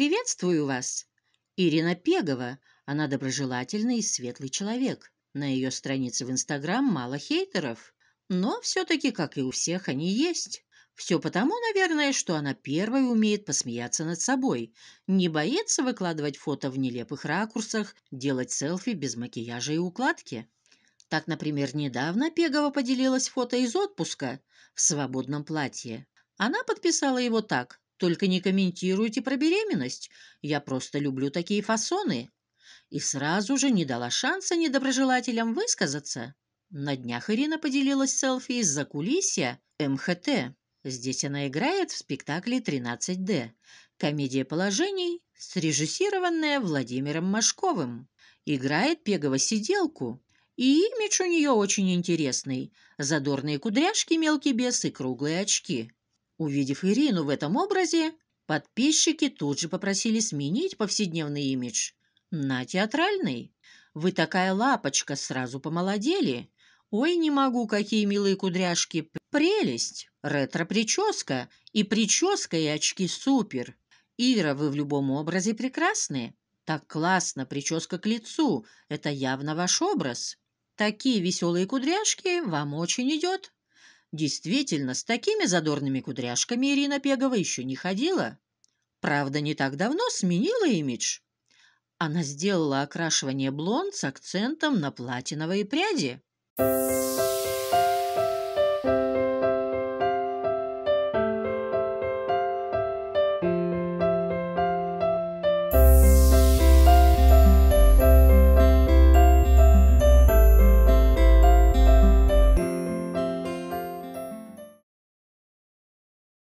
«Приветствую вас!» Ирина Пегова. Она доброжелательный и светлый человек. На ее странице в Инстаграм мало хейтеров. Но все-таки, как и у всех, они есть. Все потому, наверное, что она первой умеет посмеяться над собой, не боится выкладывать фото в нелепых ракурсах, делать селфи без макияжа и укладки. Так, например, недавно Пегова поделилась фото из отпуска в свободном платье. Она подписала его так только не комментируйте про беременность. Я просто люблю такие фасоны». И сразу же не дала шанса недоброжелателям высказаться. На днях Ирина поделилась селфи из-за кулисья МХТ. Здесь она играет в спектакле «13D» – комедия положений, срежиссированная Владимиром Машковым. Играет Пегова сиделку, и имидж у нее очень интересный – задорные кудряшки, мелкий бес и круглые очки. Увидев Ирину в этом образе, подписчики тут же попросили сменить повседневный имидж на театральный. «Вы такая лапочка, сразу помолодели!» «Ой, не могу, какие милые кудряшки! Прелесть! Ретро-прическа! И прическа, и очки супер! Ира, вы в любом образе прекрасны! Так классно, прическа к лицу! Это явно ваш образ! Такие веселые кудряшки вам очень идет!» Действительно, с такими задорными кудряшками Ирина Пегова еще не ходила. Правда, не так давно сменила имидж. Она сделала окрашивание блонд с акцентом на платиновые пряди. Thank